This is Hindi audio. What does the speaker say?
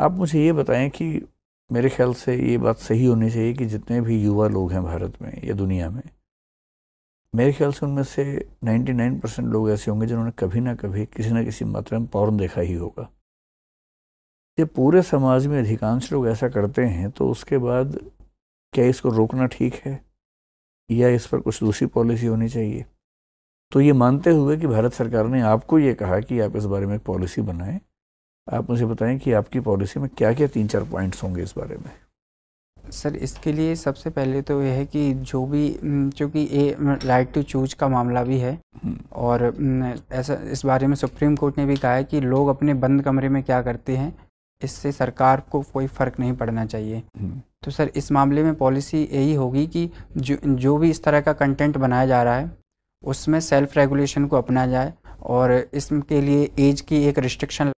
आप मुझे ये बताएं कि मेरे ख्याल से ये बात सही होनी चाहिए कि जितने भी युवा लोग हैं भारत में या दुनिया में मेरे ख्याल से उनमें से 99 परसेंट लोग ऐसे होंगे जिन्होंने कभी ना कभी किसी ना किसी मात्रा में पौरन देखा ही होगा जब पूरे समाज में अधिकांश लोग ऐसा करते हैं तो उसके बाद क्या इसको रोकना ठीक है या इस पर कुछ दूसरी पॉलिसी होनी चाहिए तो ये मानते हुए कि भारत सरकार ने आपको ये कहा कि आप इस बारे में पॉलिसी बनाएं आप मुझे बताएं कि आपकी पॉलिसी में क्या क्या तीन चार पॉइंट्स होंगे इस बारे में सर इसके लिए सबसे पहले तो यह है कि जो भी चूँकि ये राइट टू चूज का मामला भी है हम्म। और ऐसा इस बारे में सुप्रीम कोर्ट ने भी कहा है कि लोग अपने बंद कमरे में क्या करते हैं इससे सरकार को कोई फ़र्क नहीं पड़ना चाहिए हम्म। तो सर इस मामले में पॉलिसी यही होगी कि जो जो भी इस तरह का कंटेंट बनाया जा रहा है उसमें सेल्फ रेगुलेशन को अपनाया जाए और इसके लिए एज की एक रिस्ट्रिक्शन